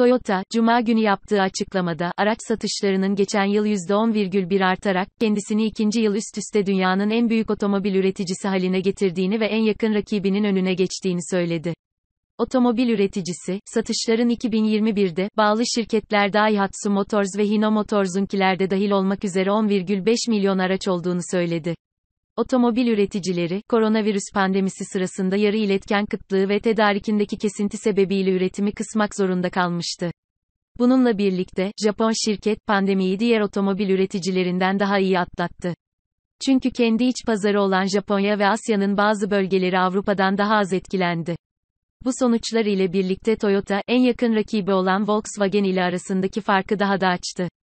Toyota, Cuma günü yaptığı açıklamada, araç satışlarının geçen yıl %10,1 artarak, kendisini ikinci yıl üst üste dünyanın en büyük otomobil üreticisi haline getirdiğini ve en yakın rakibinin önüne geçtiğini söyledi. Otomobil üreticisi, satışların 2021'de, bağlı şirketler Daihatsu Motors ve Hino Motors'unkilerde dahil olmak üzere 10,5 milyon araç olduğunu söyledi otomobil üreticileri, koronavirüs pandemisi sırasında yarı iletken kıtlığı ve tedarikindeki kesinti sebebiyle üretimi kısmak zorunda kalmıştı. Bununla birlikte, Japon şirket, pandemiyi diğer otomobil üreticilerinden daha iyi atlattı. Çünkü kendi iç pazarı olan Japonya ve Asya'nın bazı bölgeleri Avrupa'dan daha az etkilendi. Bu sonuçlar ile birlikte Toyota, en yakın rakibi olan Volkswagen ile arasındaki farkı daha da açtı.